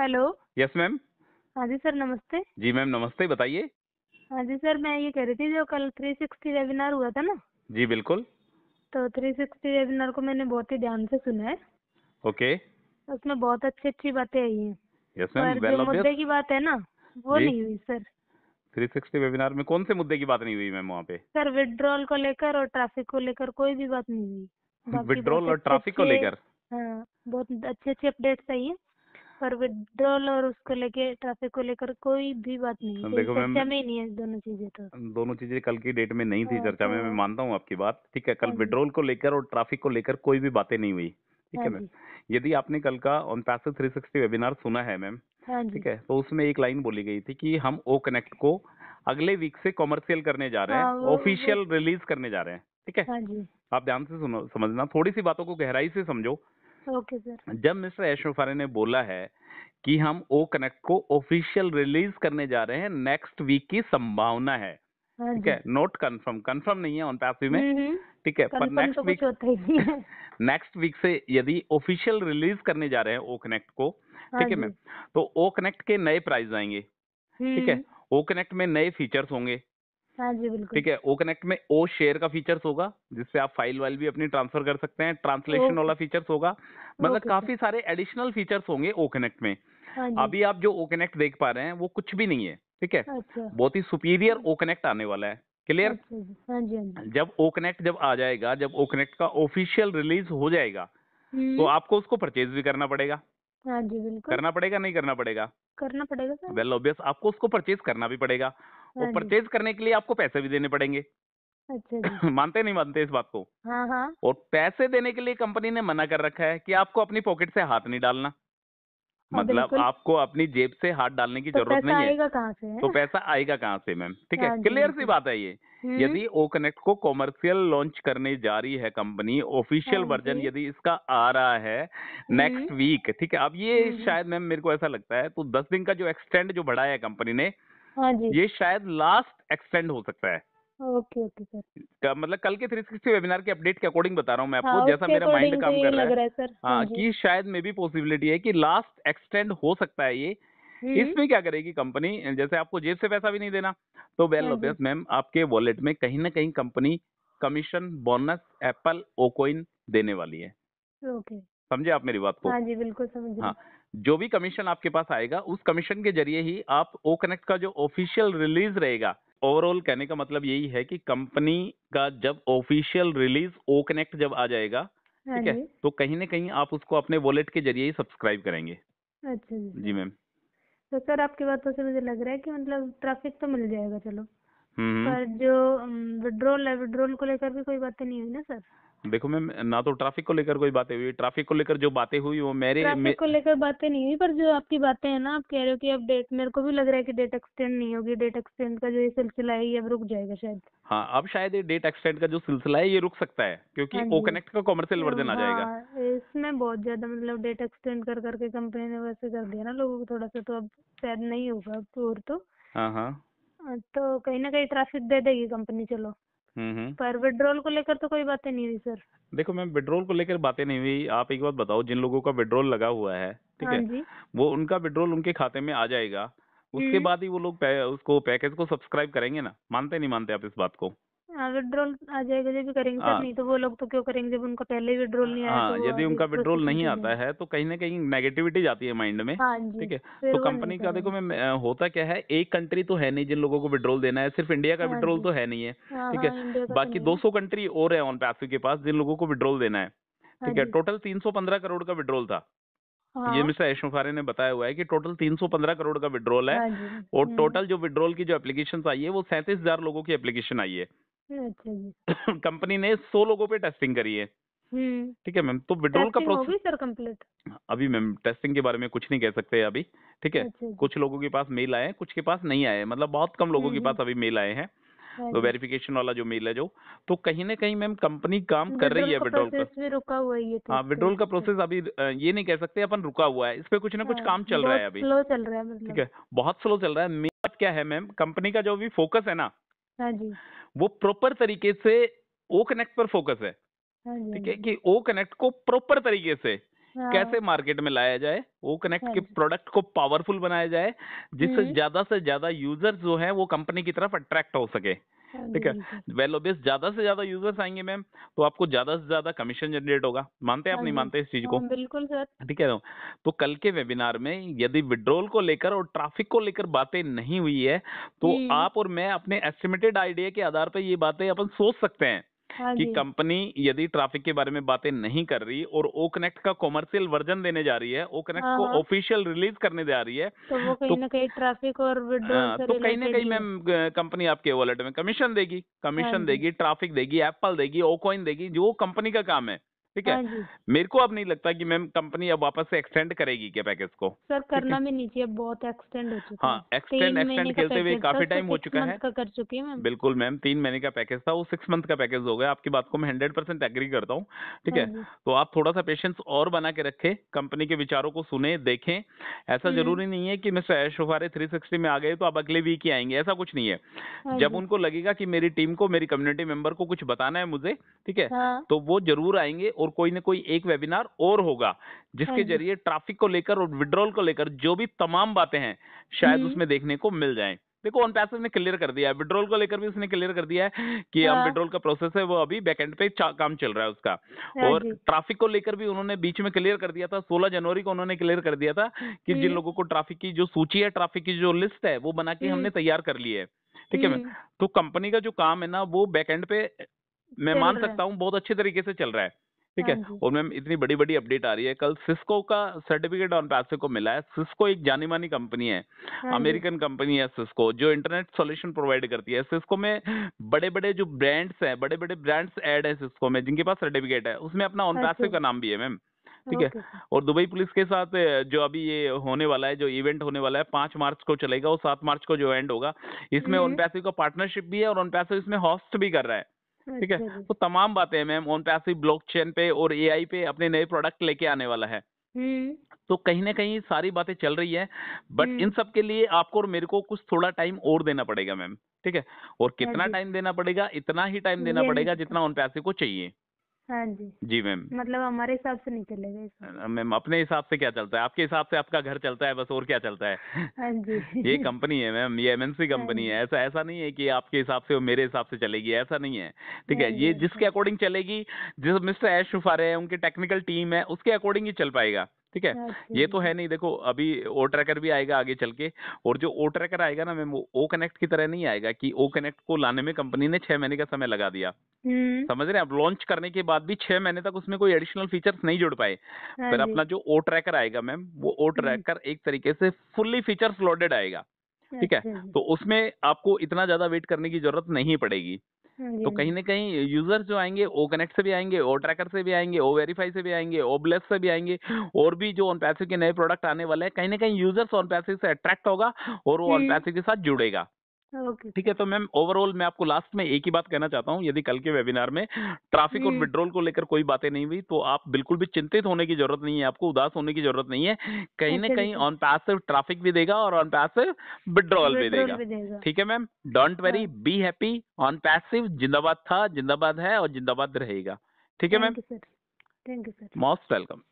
Hello yes ma'am हाँ जी sir नमस्ते जी ma'am नमस्ते बताइए हाँ जी सर मैं ये कह रही थी जो कल थ्री सिक्सटी वेबिनार हुआ था ना जी बिल्कुल तो थ्री सिक्सटी वेबिनार को मैंने बहुत ही ध्यान से सुना है ओके उसमें बहुत अच्छी अच्छी बातें आई हैं यस मैम जो मुद्दे की बात है ना वो नहीं हुई सर थ्री सिक्सटी वेबिनार में कौन से मुद्दे की बात नहीं हुई मैम वहाँ पे सर विड्रॉल को लेकर और ट्रैफिक को लेकर कोई भी बात नहीं हुई विड्रॉल और ट्रैफिक को लेकर हाँ बहुत अच्छे अच्छे अपडेट्स आई है और विड्रॉल और उसको लेके ट्रैफिक को लेकर कोई भी बात नहीं देखो मैम चर्चा में ही नहीं है दोनों चीजें तो दोनों चीजें कल की डेट में नहीं थी हाँ, चर्चा में हाँ। मैं मानता हूँ आपकी बात ठीक है कल विड्रॉल हाँ को लेकर और ट्रैफिक को लेकर कोई भी बातें नहीं हुई ठीक है मैम यदि आपने कल का ऑन पैसे थ्री सिक्सटी वेबिनार सुना है मैम ठीक है तो उसमें एक लाइन बोली गई थी कि हम ओ कनेक्ट को अगले वीक से कॉमर्शियल करने जा रहे हैं ऑफिशियल रिलीज करने जा रहे हैं ठीक है आप ध्यान से सुनो समझना थोड़ी सी बातों को गहराई से समझो ओके सर जब मिस्टर फारे ने बोला है कि हम ओ कनेक्ट को ऑफिशियल रिलीज करने जा रहे हैं नेक्स्ट वीक की संभावना है हाँ ठीक है नोट कंफर्म कंफर्म नहीं है ऑनताफी में हम्म, हम्म। ठीक है पर नेक्स्ट तो वीक नेक्स्ट वीक से यदि ऑफिशियल रिलीज करने जा रहे हैं ओ कनेक्ट को हाँ ठीक है मैम तो ओ कनेक्ट के नए प्राइस आएंगे ठीक है हम्म। ओ कनेक्ट में नए फीचर्स होंगे हाँ जी बिल्कुल ठीक है ओ कनेक्ट में ओ शेयर का फीचर्स होगा जिससे आप फाइल वाइल भी अपनी ट्रांसफर कर सकते हैं ट्रांसलेशन वाला फीचर्स होगा मतलब काफी सारे एडिशनल फीचर्स होंगे ओ कनेक्ट में हाँ अभी आप जो ओ कनेक्ट देख पा रहे हैं वो कुछ भी नहीं है ठीक है अच्छा। बहुत ही सुपीरियर ओ कनेक्ट आने वाला है क्लियर अच्छा हाँ हाँ जब ओ कनेक्ट जब आ जाएगा जब ओ कनेक्ट का ऑफिशियल रिलीज हो जाएगा तो हम्म। आपको उसको परचेज भी करना पड़ेगा जी बिल्कुल करना पड़ेगा नहीं करना पड़ेगा करना पड़ेगा वेल ऑब्वियस आपको उसको परचेज करना भी पड़ेगा वो परचेज हाँ करने के लिए आपको पैसे भी देने पड़ेंगे अच्छा मानते नहीं मानते इस बात को हाँ हाँ और पैसे देने के लिए कंपनी ने मना कर रखा है कि आपको अपनी पॉकेट से हाथ नहीं डालना हाँ, मतलब आपको अपनी जेब से हाथ डालने की तो जरूरत नहीं है है? तो पैसा आएगा कहाँ से मैम ठीक है हाँ क्लियर सी बात है ये यदि ओ कनेक्ट को कॉमर्शियल लॉन्च करने जा रही है कंपनी ऑफिशियल वर्जन यदि इसका आ रहा है नेक्स्ट वीक ठीक है अब ये शायद मैम मेरे को ऐसा लगता है तो दस दिन का जो एक्सटेंड जो बढ़ाया है कंपनी ने हाँ जी ये शायद लास्ट एक्सटेंड हो सकता है ओके ओके सर मतलब कल के थ्री सिक्सटी वेबिनार के अपडेट के अकॉर्डिंग बता रहा हूँ मैं आपको हाँ, जैसा मेरा माइंड तो काम कर रहा है सर हाँ, हाँ कि शायद में भी पॉसिबिलिटी है कि लास्ट एक्सटेंड हो सकता है ये हम्म, हम्म। इसमें क्या करेगी कंपनी जैसे आपको जेब से पैसा भी नहीं देना तो वेल ऑब्वियस मैम आपके वॉलेट में कहीं ना कहीं company commission bonus apple Okcoin देने वाली है ओके समझे आप मेरी बात को हाँ जी बिल्कुल समझ हाँ जो भी कमीशन आपके पास आएगा उस कमीशन के जरिए ही आप ओ कनेक्ट का जो ऑफिशियल रिलीज रहेगा ओवरऑल कहने का मतलब यही है कि कंपनी का जब ऑफिशियल रिलीज ओ कनेक्ट जब आ जाएगा हाँ ठीक है तो कहीं ना कहीं आप उसको अपने वॉलेट के जरिए ही सब्सक्राइब करेंगे अच्छा जी मैम तो सर आपकी बातों से मुझे लग रहा है कि मतलब ट्रैफिक तो मिल जाएगा चलो हम्म, हम्म। पर जो विड्रोल है विड्रोल को लेकर भी कोई बातें नहीं हुई ना सर देखो मैम ना तो ट्रैफिक को लेकर कोई बातें हुई ट्रैफिक को लेकर जो बातें हुई वो मेरे ट्रैफिक मे... को लेकर बातें नहीं हुई पर जो आपकी बातें हैं ना आप कह रहे हो कि अब डेट मेरे को भी लग रहा है कि डेट एक्सटेंड नहीं होगी डेट एक्सटेंड का जो ये सिलसिला है ये अब रुक जाएगा शायद हाँ अब शायद ये डेट एक्सटेंड का जो सिलसिला है ये रुक सकता है क्योंकि ओ हाँ कनेक्ट का कॉमर्शियल वर्जन आ जाएगा हाँ, इसमें बहुत ज्यादा मतलब डेट एक्सटेंड कर करके कंपनी ने वैसे कर दिया ना लोगों को थोड़ा सा तो अब शायद नहीं होगा और तो हाँ, हाँ हाँ तो कहीं ना कहीं ट्रैफिक दे देगी कंपनी चलो हम्म, हम्म। पर विड्रॉल को लेकर तो कोई बातें नहीं हुई सर देखो मैम विड्रॉल को लेकर बातें नहीं हुई आप एक बात बताओ जिन लोगों का विड्रॉल लगा हुआ है ठीक है हाँ वो उनका विड्रॉल उनके खाते में आ जाएगा उसके हम्म। बाद ही वो लोग उसको पैकेज को सब्सक्राइब करेंगे ना मानते नहीं मानते आप इस बात को हाँ विड्रॉल आ जाएगा जब करेंगे हाँ, नहीं तो वो लोग तो क्यों करेंगे जब उनका पहले विड्रॉल नहीं आया हाँ, तो यदि उनका विड्रॉल तो नहीं आता है तो कहीं ना कहीं नेगेटिविटी जाती है माइंड में हाँ ठीक है तो कंपनी का देखो मैं होता क्या है एक कंट्री तो है नहीं जिन लोगों को विड्रॉल देना है सिर्फ इंडिया का विड्रॉल हाँ तो है नहीं है हाँ, ठीक है तो बाकी दो कंट्री और है ऑन पैसिव के पास जिन लोगों को विड्रॉल देना है ठीक है टोटल तीन करोड़ का विड्रॉल था हाँ। ये मिस्टर ऐशोफारे ने बताया हुआ है कि टोटल 315 करोड़ का विड्रोल है हाँ और टोटल हम्म। जो विड्रोल की जो एप्लीकेशन आई है वो सैंतीस हजार लोगों की एप्लीकेशन आई है अच्छा कंपनी ने सौ लोगों पे टेस्टिंग करी है हम्म। ठीक है मैम तो विड्रोल का प्रोसेस सर कंप्लीट अभी मैम टेस्टिंग के बारे में कुछ नहीं कह सकते अभी ठीक है अच्छा कुछ लोगों के पास मेल आए कुछ के पास नहीं आए मतलब बहुत कम लोगों के हम्म। पास अभी मेल आए हैं हाँ तो वेरिफिकेशन वाला जो मेल है जो तो कहीं ना कहीं मैम कंपनी काम कर रही है विड्रोल का रुका हुआ है तो। हाँ का प्रोसेस अच्छा। अभी ये नहीं कह सकते अपन रुका हुआ है इस पे कुछ ना कुछ हाँ, काम चल रहा है अभी स्लो चल रहा है मतलब। ठीक है बहुत स्लो चल रहा है मेरा क्या है मैम कंपनी का जो भी फोकस है ना हाँ वो प्रॉपर तरीके से ओ कनेक्ट पर फोकस है हाँ ठीक हाँ है कि ओ कनेक्ट को प्रॉपर तरीके से कैसे मार्केट हाँ। में लाया जाए वो कनेक्ट के प्रोडक्ट को पावरफुल बनाया जाए जिससे हम्म। ज्यादा से ज्यादा यूजर्स जो है वो कंपनी की तरफ अट्रैक्ट हो सके ठीक है वेल ओबियस ज्यादा से ज्यादा यूजर्स आएंगे मैम तो आपको ज्यादा से ज्यादा कमीशन जनरेट होगा मानते हैं आप नहीं हाँ मानते इस चीज को हाँ, बिल्कुल सर ठीक है तो कल के वेबिनार में यदि विड्रोल को लेकर और ट्रैफिक को लेकर बातें नहीं हुई है तो आप और मैं अपने एस्टिमेटेड आइडिया के आधार पर ये बातें अपन सोच सकते हैं हाँ कि कंपनी यदि ट्रैफिक के बारे में बातें नहीं कर रही और ओ कनेक्ट का कॉमर्शियल वर्जन देने जा रही है ओ कनेक्ट हाँ, को हाँ। ऑफिशियल रिलीज करने जा रही है तो वो कहीं तो, ना कहीं ट्रैफिक और हाँ, तो कहीं ना कहीं मैम कंपनी आपके वॉलेट में कमीशन देगी कमीशन देगी ट्रैफिक देगी एप्पल देगी ओकोइन देगी जो कंपनी का काम है ठीक है हाँ मेरे को अब नहीं लगता कि मैम कंपनी अब वापस से एक्सटेंड करेगी क्या पैकेज को सर करना में नीचे अब बहुत एक्सटेंड हो चुका हाँ एक्सटेंड एक्सटेंड खेलते हुए काफी टाइम हो चुका है कर चुकी है बिल्कुल मैम तीन महीने का पैकेज था वो सिक्स मंथ का पैकेज हो गया आपकी बात को मैं हंड्रेड परसेंट एग्री करता हूँ ठीक हाँ है तो आप थोड़ा सा पेशेंस और बना के रखे कंपनी के विचारों को सुने देखें ऐसा हम्म। जरूरी नहीं है कि मिस्टर ऐशोफारे थ्री सिक्सटी में आ गए तो आप अगले वीक ही आएंगे ऐसा कुछ नहीं है हाँ जब उनको लगेगा की मेरी टीम को मेरी कम्युनिटी मेंबर को कुछ बताना है मुझे ठीक है तो वो जरूर आएंगे और और कोई ना कोई एक वेबिनार और होगा जिसके हाँ जरिए ट्रैफिक को लेकर और विड्रॉल को लेकर जो भी तमाम बातें हैं शायद हम्म। उसमें देखने को मिल जाए देखो ऑन पैसे ने क्लियर कर दिया है विड्रोल को लेकर भी उसने क्लियर कर दिया है कि हम हाँ। विड्रोल का प्रोसेस है वो अभी बैक एंड पे काम चल रहा है उसका हाँ और ट्रैफिक को लेकर भी उन्होंने बीच में क्लियर कर दिया था 16 जनवरी को उन्होंने क्लियर कर दिया था कि जिन हम्म। लोगों को ट्रैफिक की जो सूची है ट्रैफिक की जो लिस्ट है वो बना के हम्म। हमने तैयार कर ली है ठीक है तो कंपनी का जो काम है ना वो बैक एंड पे मैं मान सकता हूँ बहुत अच्छे तरीके से चल रहा है ठीक है हाँ और मैम इतनी बड़ी बड़ी अपडेट आ रही है कल सिस्को का सर्टिफिकेट ऑन पैसे को मिला है सिस्को एक जानी मानी कंपनी है अमेरिकन हाँ कंपनी है सिस्को जो इंटरनेट सोल्यूशन प्रोवाइड करती है सिस्को में बड़े बड़े जो ब्रांड्स हैं बड़े बड़े ब्रांड्स एड है सिस्को में जिनके पास सर्टिफिकेट है उसमें अपना ऑन पैसे अच्छा। का नाम भी है मैम ठीक है और दुबई पुलिस के साथ जो अभी ये होने वाला है जो इवेंट होने वाला है पांच मार्च को चलेगा और सात मार्च को जो एंड होगा इसमें उन पैसे का पार्टनरशिप भी है और उन पैसे इसमें हॉस्ट भी कर रहा है ठीक है अच्छा तो तमाम बातें ma'am on passive blockchain पे और ए पे अपने नए प्रोडक्ट लेके आने वाला है हम्म। तो कहीं ना कहीं सारी बातें चल रही है बट हम्म। इन सब के लिए आपको और मेरे को कुछ थोड़ा टाइम और देना पड़ेगा मैम ठीक है और हाँ कितना टाइम देना पड़ेगा इतना ही टाइम देना पड़ेगा जितना ऑन पैसे को चाहिए हाँ जी जी मैम मतलब हमारे हिसाब से नहीं चलेगा मैम अपने हिसाब से क्या चलता है आपके हिसाब से आपका घर चलता है बस और क्या चलता है हाँ जी ये कंपनी है मैम ये एमएनसी हाँ कंपनी है ऐसा ऐसा नहीं है कि आपके हिसाब से मेरे हिसाब से चलेगी ऐसा नहीं है ठीक है ये जिसके अकॉर्डिंग चलेगी जिस मिस्टर एश शुफारे हैं उनकी टेक्निकल टीम है उसके अकॉर्डिंग ही चल पाएगा ठीक है अच्छा ये तो है नहीं देखो अभी ओ ट्रैकर भी आएगा आगे चल के और जो ओ ट्रैकर आएगा ना मैम वो ओ कनेक्ट की तरह नहीं आएगा कि ओ कनेक्ट को लाने में कंपनी ने छह महीने का समय लगा दिया समझ रहे हैं अब लॉन्च करने के बाद भी छह महीने तक उसमें कोई एडिशनल फीचर्स नहीं जुड़ पाए हाँ फिर अपना जो ओ ट्रैकर आएगा मैम वो ओ ट्रैकर एक तरीके से फुल्ली फीचर्स लोडेड आएगा ठीक है अच्छा तो उसमें आपको इतना ज्यादा वेट करने की जरूरत नहीं पड़ेगी हाँ तो कहीं ना कहीं यूजर जो आएंगे ओ कनेक्ट से भी आएंगे ओ ट्रैकर से भी आएंगे ओ वेरीफाई से भी आएंगे ओ ब्लेस से भी आएंगे और भी जो ऑन पैसे के नए प्रोडक्ट आने वाले हैं कहीं ना कहीं यूजर्स ऑन पैसे से अट्रैक्ट होगा और वो ऑन पैसे के साथ जुड़ेगा ठीक है तो मैम ओवरऑल मैं आपको लास्ट में एक ही बात कहना चाहता हूँ यदि कल के वेबिनार में ट्रैफिक और विड्रोल को लेकर कोई बातें नहीं हुई तो आप बिल्कुल भी चिंतित होने की जरूरत नहीं है आपको उदास होने की जरूरत नहीं है कहीं ना अच्छा कहीं ऑन पैसिव ट्रैफिक भी देगा और ऑन पैसिव विड्रॉल भी देगा ठीक है ma'am don't very be happy on passive जिंदाबाद था जिंदाबाद है और जिंदाबाद रहेगा ठीक है ma'am thank you sir most welcome